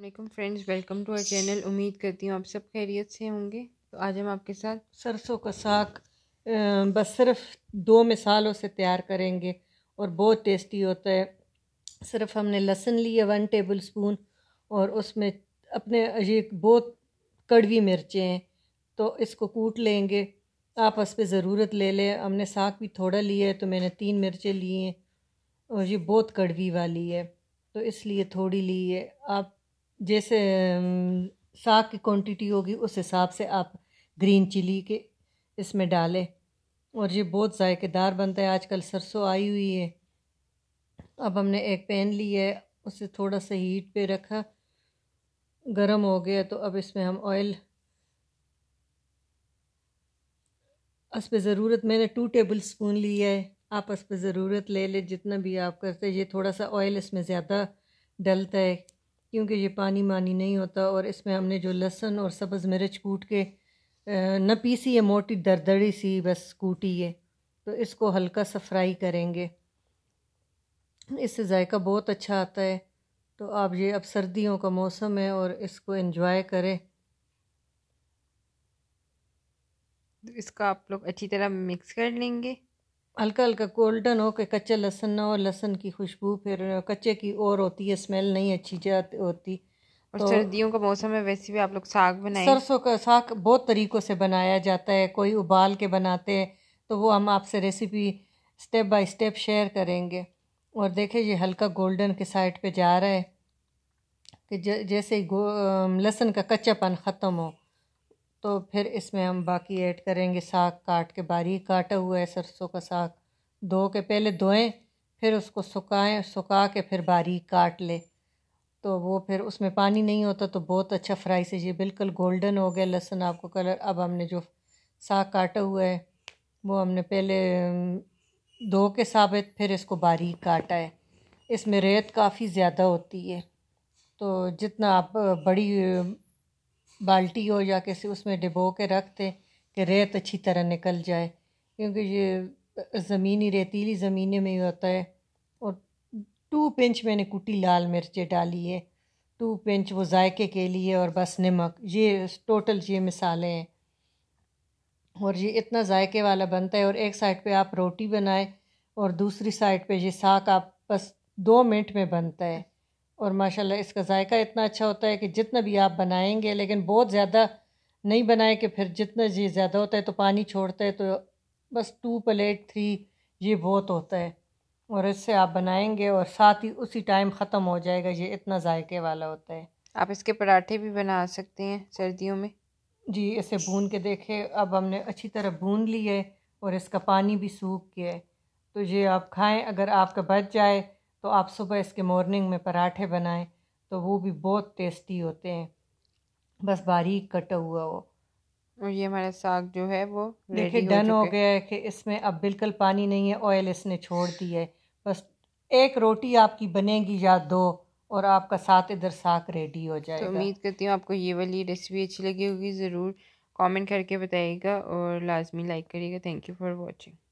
वालेकुम friends welcome to our channel उम्मीद करती हूँ आप सब खैरियत से होंगे तो आज हम आपके साथ सरसों का साग बस सिर्फ दो मिसालों से तैयार करेंगे और बहुत टेस्टी होता है सिर्फ हमने लहसुन लिया वन टेबल स्पून और उसमें अपने ये बहुत कड़वी मिर्चें हैं तो इसको कूट लेंगे आप उस पर ज़रूरत ले लें हमने साग भी थोड़ा लिया है तो मैंने तीन मिर्चें ली हैं और ये बहुत कड़वी वाली है तो इसलिए थोड़ी ली है आप जिस साग की क्वांटिटी होगी उस हिसाब से आप ग्रीन चिली के इसमें डालें और ये बहुत ज़ायकेदार बनता है आजकल सरसों आई हुई है अब हमने एक पैन लिया है उसे थोड़ा सा हीट पे रखा गरम हो गया तो अब इसमें हम ऑयल इस पर ज़रूरत मैंने टू टेबल स्पून लिया है आप उस पर ज़रूरत ले ले जितना भी आप करते हैं ये थोड़ा सा ऑयल इसमें ज़्यादा डलता है क्योंकि ये पानी मानी नहीं होता और इसमें हमने जो लहसुन और सब्ज़ मिर्च कूट के न पीसी है मोटी दरदड़ी सी बस कूटी है तो इसको हल्का सा फ्राई करेंगे इससे जायका बहुत अच्छा आता है तो आप ये अब सर्दियों का मौसम है और इसको इन्जॉय करें तो इसका आप लोग अच्छी तरह मिक्स कर लेंगे हल्का हल्का गोल्डन हो के कच्चे लहसन ना और लहसन की खुशबू फिर कच्चे की और होती है स्मेल नहीं अच्छी जाती होती तो, सर्दियों का मौसम है वैसे भी आप लोग साग बनाए सरसों का साग बहुत तरीक़ों से बनाया जाता है कोई उबाल के बनाते हैं तो वो हम आपसे recipe step by step share करेंगे और देखें ये हल्का गोल्डन के साइड पे जा रहा है कि जैसे ही लहसुन का कच्चापन ख़त्म हो तो फिर इसमें हम बाकी ऐड करेंगे साग काट के बारीक काटा हुआ है सरसों का साग धो के पहले धोएं फिर उसको सुखाएं सुखा के फिर बारीक काट लें तो वो फिर उसमें पानी नहीं होता तो बहुत अच्छा फ्राई से ये बिल्कुल गोल्डन हो गया लहसुन आपको कलर अब हमने जो साग काटा हुआ है वो हमने पहले धो के साबित फिर इसको बारीक काटा है इसमें रेत काफ़ी ज़्यादा होती है तो जितना आप बड़ी बाल्टी हो या किसी उसमें डिबो के रख दें कि रेत अच्छी तरह निकल जाए क्योंकि ये ज़मीनी रेतीली ज़मीने में ही होता है और टू पिंच मैंने कुटी लाल मिर्चें डाली है टू पिंच वो जायके के लिए और बस नमक ये टोटल ये मिसालें हैं और ये इतना जायके वाला बनता है और एक साइड पे आप रोटी बनाएं और दूसरी साइड पे ये साग आप बस दो मिनट में बनता है और माशाल्लाह इसका जायका इतना अच्छा होता है कि जितना भी आप बनाएंगे लेकिन बहुत ज़्यादा नहीं बनाए कि फिर जितना जी ज़्यादा होता है तो पानी छोड़ता है तो बस टू प्लेट थ्री ये बहुत होता है और इससे आप बनाएंगे और साथ ही उसी टाइम ख़त्म हो जाएगा ये इतना जायके वाला होता है आप इसके पराठे भी बना सकते हैं सर्दियों में जी इसे भून के देखें अब हमने अच्छी तरह भून ली है और इसका पानी भी सूख गया है तो ये आप खाएं अगर आपका बच जाए तो आप सुबह इसके मॉर्निंग में पराठे बनाएं तो वो भी बहुत टेस्टी होते हैं बस बारीक कटा हुआ वो और ये हमारा साग जो है वो देखिए डन हो, हो गया है कि इसमें अब बिल्कुल पानी नहीं है ऑयल इसने छोड़ दिया है बस एक रोटी आपकी बनेगी या दो और आपका साथ इधर साग रेडी हो तो जाएगा तो उम्मीद करती हूँ आपको ये वाली रेसिपी अच्छी लगी होगी ज़रूर कमेंट करके बताइएगा और लाजमी लाइक करिएगा थैंक यू फॉर वॉचिंग